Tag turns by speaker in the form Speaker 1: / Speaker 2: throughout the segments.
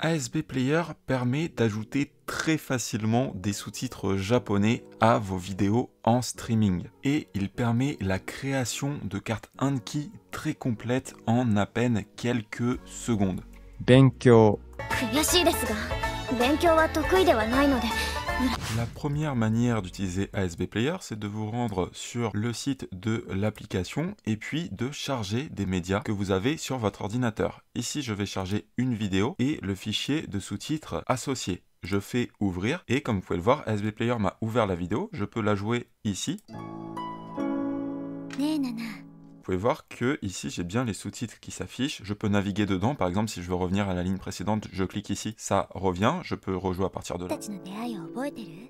Speaker 1: ASB Player permet d'ajouter très facilement des sous-titres japonais à vos vidéos en streaming et il permet la création de cartes Anki très complètes en à peine quelques secondes. La première manière d'utiliser ASB Player, c'est de vous rendre sur le site de l'application et puis de charger des médias que vous avez sur votre ordinateur. Ici, je vais charger une vidéo et le fichier de sous-titres associé. Je fais ouvrir et comme vous pouvez le voir, ASB Player m'a ouvert la vidéo. Je peux la jouer ici voir que ici j'ai bien les sous-titres qui s'affichent. Je peux naviguer dedans. Par exemple, si je veux revenir à la ligne précédente, je clique ici, ça revient. Je peux rejouer à partir de là.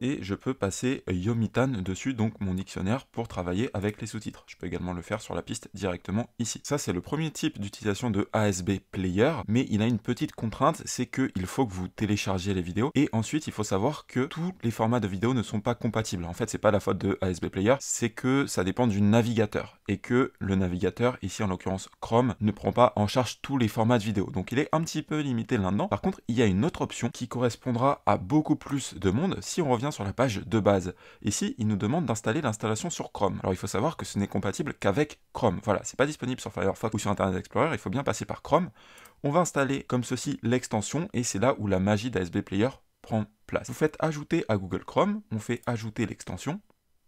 Speaker 1: Et je peux passer Yomitan dessus, donc mon dictionnaire, pour travailler avec les sous-titres. Je peux également le faire sur la piste directement ici. Ça, c'est le premier type d'utilisation de ASB Player, mais il a une petite contrainte, c'est que il faut que vous téléchargiez les vidéos. Et ensuite, il faut savoir que tous les formats de vidéos ne sont pas compatibles. En fait, c'est pas la faute de ASB Player, c'est que ça dépend du navigateur et que le ici en l'occurrence Chrome, ne prend pas en charge tous les formats de vidéo. Donc il est un petit peu limité là-dedans. Par contre, il y a une autre option qui correspondra à beaucoup plus de monde si on revient sur la page de base. Ici, il nous demande d'installer l'installation sur Chrome. Alors il faut savoir que ce n'est compatible qu'avec Chrome. Voilà, c'est pas disponible sur Firefox ou sur Internet Explorer, il faut bien passer par Chrome. On va installer comme ceci l'extension et c'est là où la magie d'ASB Player prend place. Vous faites ajouter à Google Chrome, on fait ajouter l'extension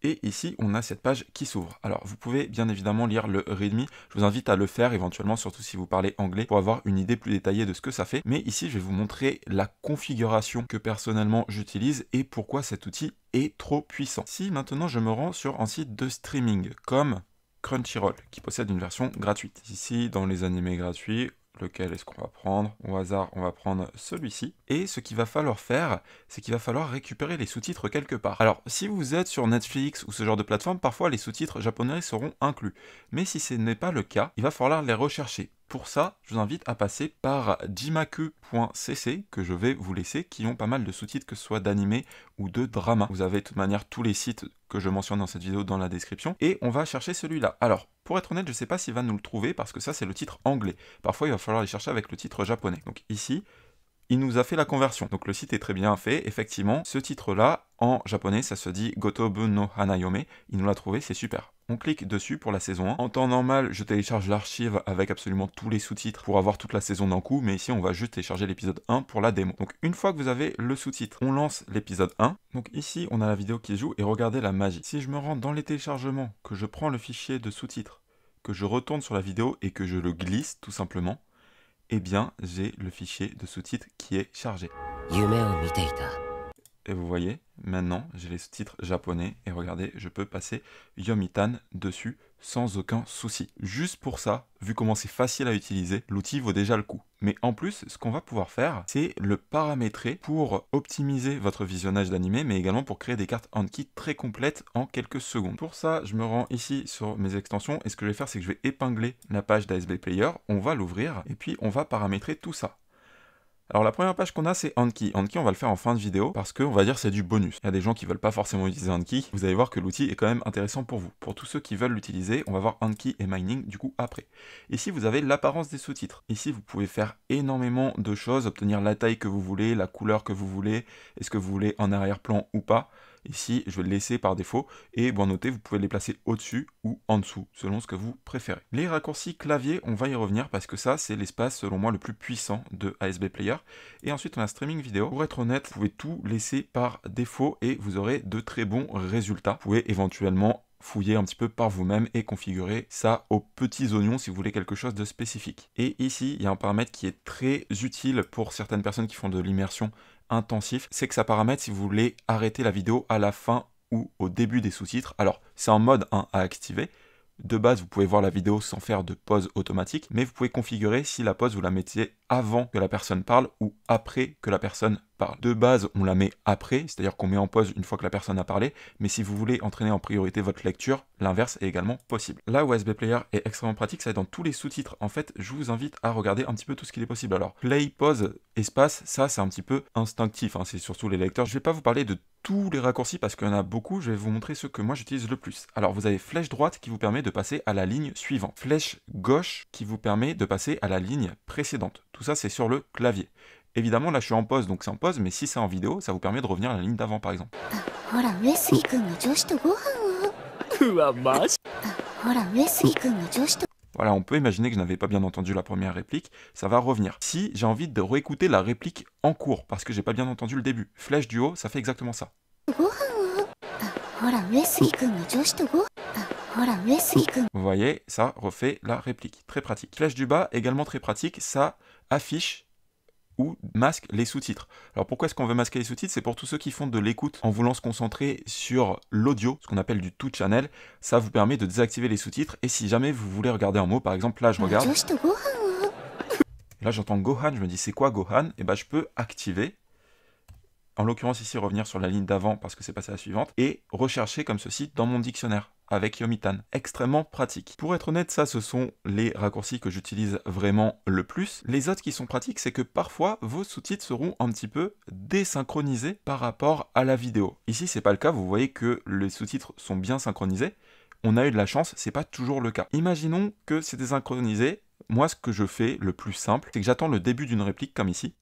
Speaker 1: et ici, on a cette page qui s'ouvre. Alors, vous pouvez bien évidemment lire le README. Je vous invite à le faire éventuellement, surtout si vous parlez anglais, pour avoir une idée plus détaillée de ce que ça fait. Mais ici, je vais vous montrer la configuration que personnellement j'utilise et pourquoi cet outil est trop puissant. Si maintenant je me rends sur un site de streaming comme Crunchyroll, qui possède une version gratuite. Ici, dans les animés gratuits, lequel est-ce qu'on va prendre Au hasard, on va prendre celui-ci. Et ce qu'il va falloir faire, c'est qu'il va falloir récupérer les sous-titres quelque part. Alors, si vous êtes sur Netflix ou ce genre de plateforme, parfois les sous-titres japonais seront inclus. Mais si ce n'est pas le cas, il va falloir les rechercher pour ça, je vous invite à passer par jimaku.cc que je vais vous laisser, qui ont pas mal de sous-titres, que ce soit d'animé ou de drama. Vous avez de toute manière tous les sites que je mentionne dans cette vidéo dans la description. Et on va chercher celui-là. Alors, pour être honnête, je ne sais pas s'il va nous le trouver parce que ça, c'est le titre anglais. Parfois, il va falloir les chercher avec le titre japonais. Donc ici, il nous a fait la conversion. Donc le site est très bien fait, effectivement. Ce titre-là, en japonais, ça se dit Gotobu no Hanayome. Il nous l'a trouvé, c'est super. On clique dessus pour la saison 1. En temps normal, je télécharge l'archive avec absolument tous les sous-titres pour avoir toute la saison d'un coup, mais ici on va juste télécharger l'épisode 1 pour la démo. Donc une fois que vous avez le sous-titre, on lance l'épisode 1. Donc ici, on a la vidéo qui joue et regardez la magie. Si je me rends dans les téléchargements, que je prends le fichier de sous-titres, que je retourne sur la vidéo et que je le glisse tout simplement, eh bien j'ai le fichier de sous-titres qui est chargé et vous voyez, maintenant j'ai les sous-titres japonais et regardez, je peux passer Yomitan dessus sans aucun souci. Juste pour ça, vu comment c'est facile à utiliser, l'outil vaut déjà le coup. Mais en plus, ce qu'on va pouvoir faire, c'est le paramétrer pour optimiser votre visionnage d'animé, mais également pour créer des cartes Anki très complètes en quelques secondes. Pour ça, je me rends ici sur mes extensions, et ce que je vais faire, c'est que je vais épingler la page d'ASB Player, on va l'ouvrir, et puis on va paramétrer tout ça. Alors la première page qu'on a c'est Anki. Anki on va le faire en fin de vidéo parce que on va dire c'est du bonus. Il y a des gens qui veulent pas forcément utiliser Anki. Vous allez voir que l'outil est quand même intéressant pour vous. Pour tous ceux qui veulent l'utiliser, on va voir Anki et Mining du coup après. Ici vous avez l'apparence des sous-titres. Ici vous pouvez faire énormément de choses, obtenir la taille que vous voulez, la couleur que vous voulez, est-ce que vous voulez en arrière-plan ou pas. Ici, je vais le laisser par défaut. Et bon, noter, vous pouvez les placer au-dessus ou en dessous, selon ce que vous préférez. Les raccourcis clavier, on va y revenir parce que ça, c'est l'espace, selon moi, le plus puissant de ASB Player. Et ensuite, on a streaming vidéo. Pour être honnête, vous pouvez tout laisser par défaut et vous aurez de très bons résultats. Vous pouvez éventuellement fouiller un petit peu par vous-même et configurer ça aux petits oignons si vous voulez quelque chose de spécifique. Et ici, il y a un paramètre qui est très utile pour certaines personnes qui font de l'immersion intensif, c'est que ça paramètre si vous voulez arrêter la vidéo à la fin ou au début des sous-titres. Alors, c'est un mode 1 à activer. De base, vous pouvez voir la vidéo sans faire de pause automatique, mais vous pouvez configurer si la pause vous la mettez avant que la personne parle ou après que la personne par De base, on la met après, c'est-à-dire qu'on met en pause une fois que la personne a parlé, mais si vous voulez entraîner en priorité votre lecture, l'inverse est également possible. Là, où SB Player est extrêmement pratique, ça est dans tous les sous-titres. En fait, je vous invite à regarder un petit peu tout ce qu'il est possible. Alors, play, pause, espace, ça c'est un petit peu instinctif, hein, c'est surtout les lecteurs. Je ne vais pas vous parler de tous les raccourcis parce qu'il y en a beaucoup, je vais vous montrer ceux que moi j'utilise le plus. Alors vous avez flèche droite qui vous permet de passer à la ligne suivante, flèche gauche qui vous permet de passer à la ligne précédente. Tout ça c'est sur le clavier. Évidemment, là je suis en pause, donc c'est en pause, mais si c'est en vidéo, ça vous permet de revenir à la ligne d'avant par exemple. Ah, ah, voilà, on peut imaginer que je n'avais pas bien entendu la première réplique, ça va revenir. Si j'ai envie de réécouter la réplique en cours, parce que j'ai pas bien entendu le début, flèche du haut, ça fait exactement ça. Ah, vous voyez, ça refait la réplique. Très pratique. Flèche du bas, également très pratique, ça affiche ou masque les sous-titres. Alors pourquoi est-ce qu'on veut masquer les sous-titres C'est pour tous ceux qui font de l'écoute en voulant se concentrer sur l'audio, ce qu'on appelle du tout channel. Ça vous permet de désactiver les sous-titres et si jamais vous voulez regarder un mot, par exemple là je regarde. Là j'entends Gohan, je me dis c'est quoi Gohan Et eh ben je peux activer en l'occurrence ici revenir sur la ligne d'avant parce que c'est passé à la suivante, et rechercher comme ceci dans mon dictionnaire avec Yomitan. Extrêmement pratique. Pour être honnête, ça, ce sont les raccourcis que j'utilise vraiment le plus. Les autres qui sont pratiques, c'est que parfois, vos sous-titres seront un petit peu désynchronisés par rapport à la vidéo. Ici, c'est pas le cas, vous voyez que les sous-titres sont bien synchronisés. On a eu de la chance, c'est pas toujours le cas. Imaginons que c'est désynchronisé. Moi, ce que je fais le plus simple, c'est que j'attends le début d'une réplique, comme ici.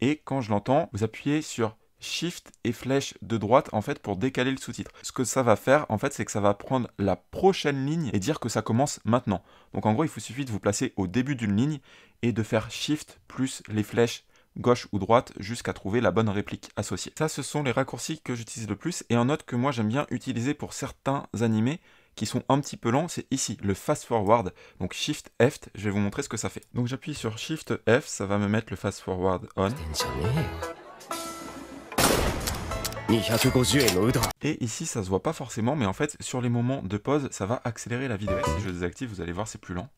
Speaker 1: Et quand je l'entends, vous appuyez sur Shift et flèche de droite en fait pour décaler le sous-titre. Ce que ça va faire en fait c'est que ça va prendre la prochaine ligne et dire que ça commence maintenant. Donc en gros il vous suffit de vous placer au début d'une ligne et de faire Shift plus les flèches gauche ou droite jusqu'à trouver la bonne réplique associée. Ça ce sont les raccourcis que j'utilise le plus et un autre que moi j'aime bien utiliser pour certains animés qui sont un petit peu lents, c'est ici, le fast forward. Donc Shift F, je vais vous montrer ce que ça fait. Donc j'appuie sur Shift F, ça va me mettre le fast forward on. Et ici, ça se voit pas forcément, mais en fait, sur les moments de pause, ça va accélérer la vidéo. Si je désactive, vous allez voir, c'est plus lent.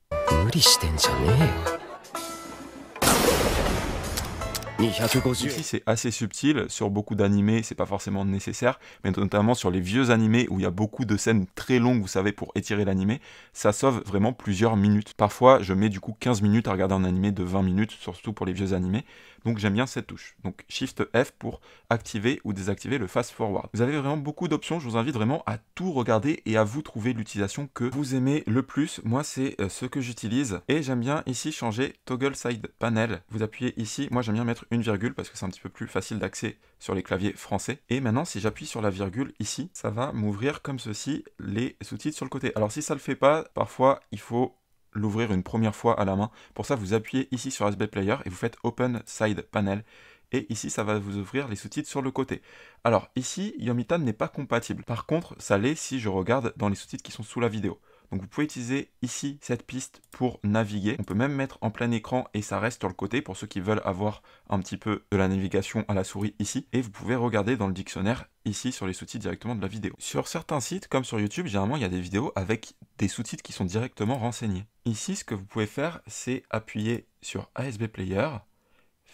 Speaker 1: Ici, c'est assez subtil. Sur beaucoup d'animés, c'est pas forcément nécessaire, mais notamment sur les vieux animés où il y a beaucoup de scènes très longues, vous savez, pour étirer l'animé, ça sauve vraiment plusieurs minutes. Parfois, je mets du coup 15 minutes à regarder un animé de 20 minutes, surtout pour les vieux animés, donc j'aime bien cette touche. Donc Shift F pour activer ou désactiver le fast forward. Vous avez vraiment beaucoup d'options, je vous invite vraiment à tout regarder et à vous trouver l'utilisation que vous aimez le plus. Moi c'est euh, ce que j'utilise et j'aime bien ici changer toggle side panel. Vous appuyez ici, moi j'aime bien mettre une virgule parce que c'est un petit peu plus facile d'accès sur les claviers français. Et maintenant si j'appuie sur la virgule ici, ça va m'ouvrir comme ceci les sous-titres sur le côté. Alors si ça le fait pas, parfois il faut l'ouvrir une première fois à la main. Pour ça, vous appuyez ici sur SB Player et vous faites Open Side Panel. Et ici, ça va vous ouvrir les sous-titres sur le côté. Alors ici, Yomitan n'est pas compatible. Par contre, ça l'est si je regarde dans les sous-titres qui sont sous la vidéo. Donc vous pouvez utiliser ici cette piste pour naviguer. On peut même mettre en plein écran et ça reste sur le côté pour ceux qui veulent avoir un petit peu de la navigation à la souris ici. Et vous pouvez regarder dans le dictionnaire ici sur les sous-titres directement de la vidéo. Sur certains sites, comme sur YouTube, généralement il y a des vidéos avec des sous-titres qui sont directement renseignés. Ici, ce que vous pouvez faire, c'est appuyer sur ASB Player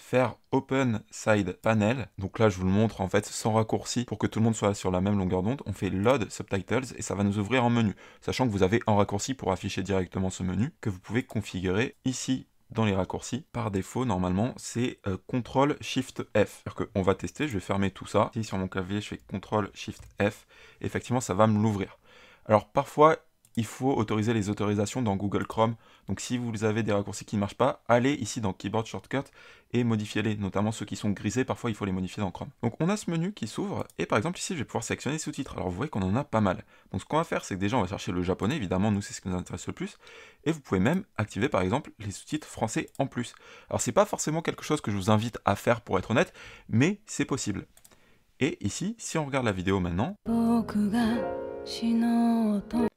Speaker 1: faire Open Side Panel. Donc là, je vous le montre en fait sans raccourci pour que tout le monde soit sur la même longueur d'onde. On fait Load Subtitles et ça va nous ouvrir un menu, sachant que vous avez un raccourci pour afficher directement ce menu que vous pouvez configurer ici dans les raccourcis. Par défaut, normalement, c'est euh, CTRL SHIFT F. C'est-à-dire va tester, je vais fermer tout ça. Ici sur mon clavier, je fais CTRL SHIFT F. effectivement, ça va me l'ouvrir. Alors parfois, il faut autoriser les autorisations dans Google Chrome donc si vous avez des raccourcis qui ne marchent pas, allez ici dans Keyboard Shortcut et modifiez-les, notamment ceux qui sont grisés, parfois il faut les modifier dans Chrome. Donc on a ce menu qui s'ouvre, et par exemple ici je vais pouvoir sélectionner les sous-titres. Alors vous voyez qu'on en a pas mal. Donc ce qu'on va faire, c'est que déjà on va chercher le japonais, évidemment nous c'est ce qui nous intéresse le plus, et vous pouvez même activer par exemple les sous-titres français en plus. Alors c'est pas forcément quelque chose que je vous invite à faire pour être honnête, mais c'est possible. Et ici, si on regarde la vidéo maintenant...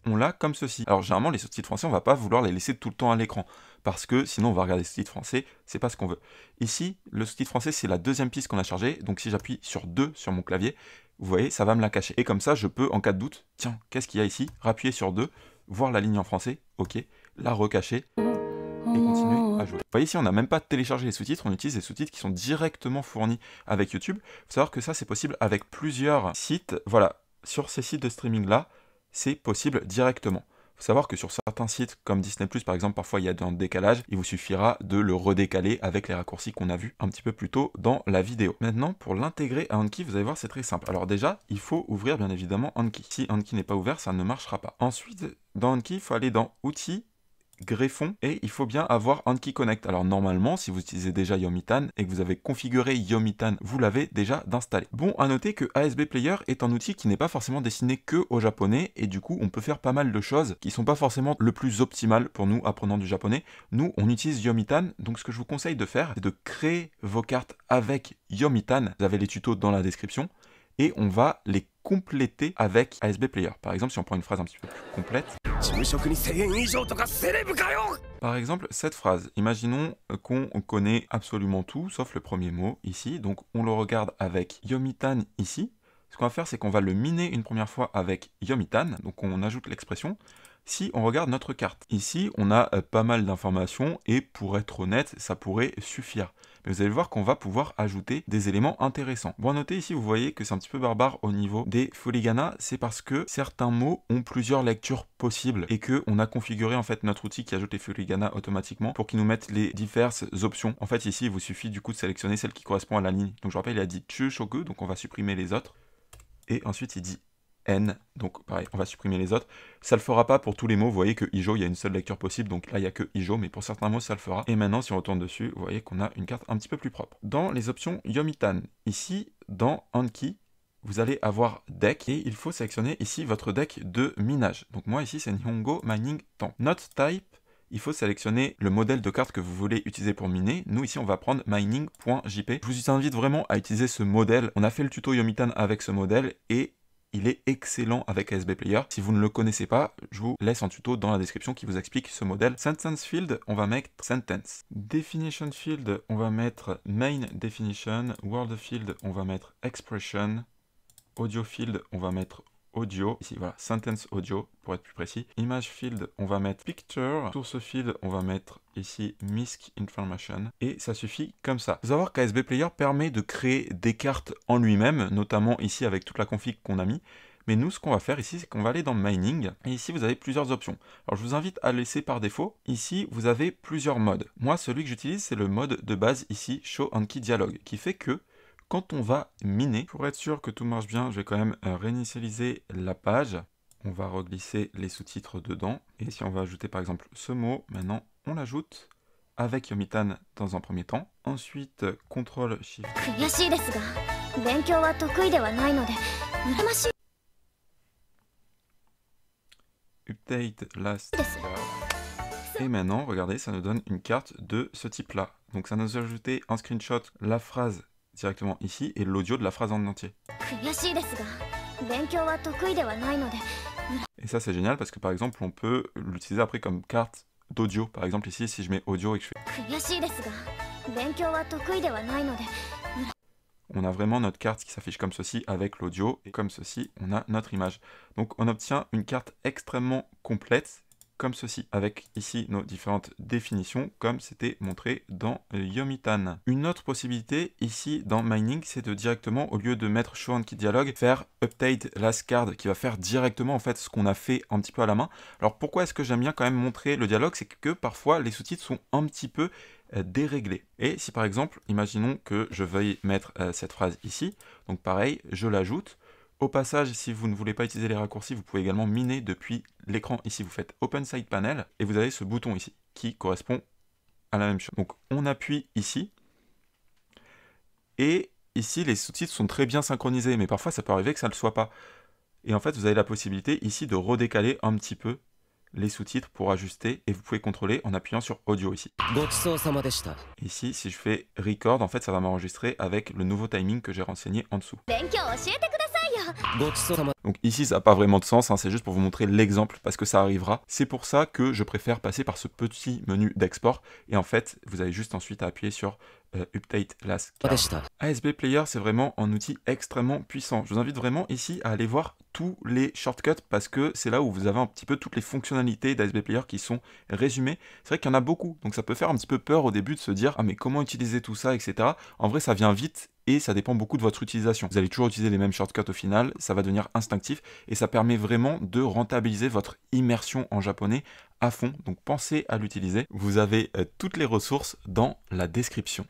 Speaker 1: On l'a comme ceci. Alors généralement les sous-titres français, on va pas vouloir les laisser tout le temps à l'écran parce que sinon on va regarder les sous-titres français, c'est pas ce qu'on veut. Ici, le sous-titre français, c'est la deuxième piste qu'on a chargée. Donc si j'appuie sur 2 sur mon clavier, vous voyez, ça va me la cacher. Et comme ça, je peux en cas de doute, tiens, qu'est-ce qu'il y a ici Rappuyer sur 2, voir la ligne en français, OK, la recacher et continuer à jouer. Vous voyez ici, on n'a même pas téléchargé les sous-titres, on utilise des sous-titres qui sont directement fournis avec YouTube. Il faut savoir que ça, c'est possible avec plusieurs sites. Voilà, sur ces sites de streaming-là, c'est possible directement. Il faut savoir que sur certains sites comme Disney ⁇ par exemple, parfois il y a un décalage, il vous suffira de le redécaler avec les raccourcis qu'on a vu un petit peu plus tôt dans la vidéo. Maintenant, pour l'intégrer à Anki, vous allez voir, c'est très simple. Alors déjà, il faut ouvrir bien évidemment Anki. Si Anki n'est pas ouvert, ça ne marchera pas. Ensuite, dans Anki, il faut aller dans Outils, Greffon et il faut bien avoir Anki Connect. Alors normalement, si vous utilisez déjà Yomitan et que vous avez configuré Yomitan, vous l'avez déjà d'installé. Bon, à noter que ASB Player est un outil qui n'est pas forcément destiné que aux japonais et du coup, on peut faire pas mal de choses qui sont pas forcément le plus optimal pour nous apprenant du japonais. Nous, on utilise Yomitan, donc ce que je vous conseille de faire, c'est de créer vos cartes avec Yomitan. Vous avez les tutos dans la description et on va les compléter avec ASB Player. Par exemple, si on prend une phrase un petit peu plus complète. Par exemple, cette phrase. Imaginons qu'on connaît absolument tout, sauf le premier mot ici. Donc, on le regarde avec Yomitan ici. Ce qu'on va faire, c'est qu'on va le miner une première fois avec Yomitan. Donc, on ajoute l'expression. Si on regarde notre carte, ici, on a euh, pas mal d'informations et pour être honnête, ça pourrait suffire mais vous allez voir qu'on va pouvoir ajouter des éléments intéressants. Bon, à noter ici, vous voyez que c'est un petit peu barbare au niveau des foliganas, c'est parce que certains mots ont plusieurs lectures possibles et que on a configuré en fait notre outil qui ajoute les foliganas automatiquement pour qu'il nous mette les diverses options. En fait, ici, il vous suffit du coup de sélectionner celle qui correspond à la ligne. Donc, je rappelle, il a dit shoku, donc on va supprimer les autres. Et ensuite, il dit N, donc pareil, on va supprimer les autres. Ça le fera pas pour tous les mots, vous voyez que IJO, il y a une seule lecture possible, donc là il n'y a que IJO, mais pour certains mots ça le fera. Et maintenant si on retourne dessus, vous voyez qu'on a une carte un petit peu plus propre. Dans les options Yomitan, ici, dans Anki, vous allez avoir deck et il faut sélectionner ici votre deck de minage. Donc moi ici c'est Nihongo Mining Tan. Note type, il faut sélectionner le modèle de carte que vous voulez utiliser pour miner. Nous ici on va prendre mining.jp. Je vous invite vraiment à utiliser ce modèle. On a fait le tuto Yomitan avec ce modèle et il est excellent avec ASB Player. Si vous ne le connaissez pas, je vous laisse un tuto dans la description qui vous explique ce modèle. Sentence Field, on va mettre Sentence. Definition Field, on va mettre Main Definition. World Field, on va mettre Expression. Audio Field, on va mettre audio, ici voilà, sentence audio pour être plus précis. Image field, on va mettre picture, ce field, on va mettre ici misc information, et ça suffit comme ça. Vous allez voir qu'ASB Player permet de créer des cartes en lui-même, notamment ici avec toute la config qu'on a mis, mais nous, ce qu'on va faire ici, c'est qu'on va aller dans Mining. Et ici, vous avez plusieurs options. Alors, je vous invite à laisser par défaut. Ici, vous avez plusieurs modes. Moi, celui que j'utilise, c'est le mode de base ici, Show and Key Dialogue, qui fait que quand on va miner, pour être sûr que tout marche bien, je vais quand même euh, réinitialiser la page. On va reglisser les sous-titres dedans. Et si on va ajouter par exemple ce mot, maintenant on l'ajoute avec Yomitan dans un premier temps. Ensuite, euh, CTRL SHIFT. Update last. Et maintenant, regardez, ça nous donne une carte de ce type-là. Donc ça nous a ajouté en screenshot la phrase directement ici et l'audio de la phrase en entier. Et ça c'est génial parce que par exemple on peut l'utiliser après comme carte d'audio. Par exemple ici si je mets audio et que je fais... On a vraiment notre carte qui s'affiche comme ceci avec l'audio et comme ceci on a notre image. Donc on obtient une carte extrêmement complète comme ceci, avec ici nos différentes définitions, comme c'était montré dans euh, Yomitan. Une autre possibilité ici dans Mining, c'est de directement, au lieu de mettre Show qui dialogue, faire Update Last Card, qui va faire directement en fait ce qu'on a fait un petit peu à la main. Alors pourquoi est-ce que j'aime bien quand même montrer le dialogue C'est que parfois les sous-titres sont un petit peu euh, déréglés. Et si par exemple, imaginons que je veuille mettre euh, cette phrase ici, donc pareil, je l'ajoute, au passage, si vous ne voulez pas utiliser les raccourcis, vous pouvez également miner depuis l'écran ici. Vous faites Open Side Panel et vous avez ce bouton ici qui correspond à la même chose. Donc on appuie ici et ici les sous-titres sont très bien synchronisés, mais parfois ça peut arriver que ça ne le soit pas. Et en fait, vous avez la possibilité ici de redécaler un petit peu les sous-titres pour ajuster et vous pouvez contrôler en appuyant sur audio ici. Ici, si je fais record, en fait, ça va m'enregistrer avec le nouveau timing que j'ai renseigné en dessous. Donc ici, ça n'a pas vraiment de sens, hein, c'est juste pour vous montrer l'exemple parce que ça arrivera. C'est pour ça que je préfère passer par ce petit menu d'export. Et en fait, vous avez juste ensuite à appuyer sur euh, Update Last ASB Player, c'est vraiment un outil extrêmement puissant. Je vous invite vraiment ici à aller voir tous les shortcuts parce que c'est là où vous avez un petit peu toutes les fonctionnalités d'ASB Player qui sont résumées. C'est vrai qu'il y en a beaucoup, donc ça peut faire un petit peu peur au début de se dire « Ah mais comment utiliser tout ça, etc. » En vrai, ça vient vite et ça dépend beaucoup de votre utilisation. Vous allez toujours utiliser les mêmes shortcuts au final, ça va devenir instinctif et ça permet vraiment de rentabiliser votre immersion en japonais à fond. Donc pensez à l'utiliser. Vous avez euh, toutes les ressources dans la description.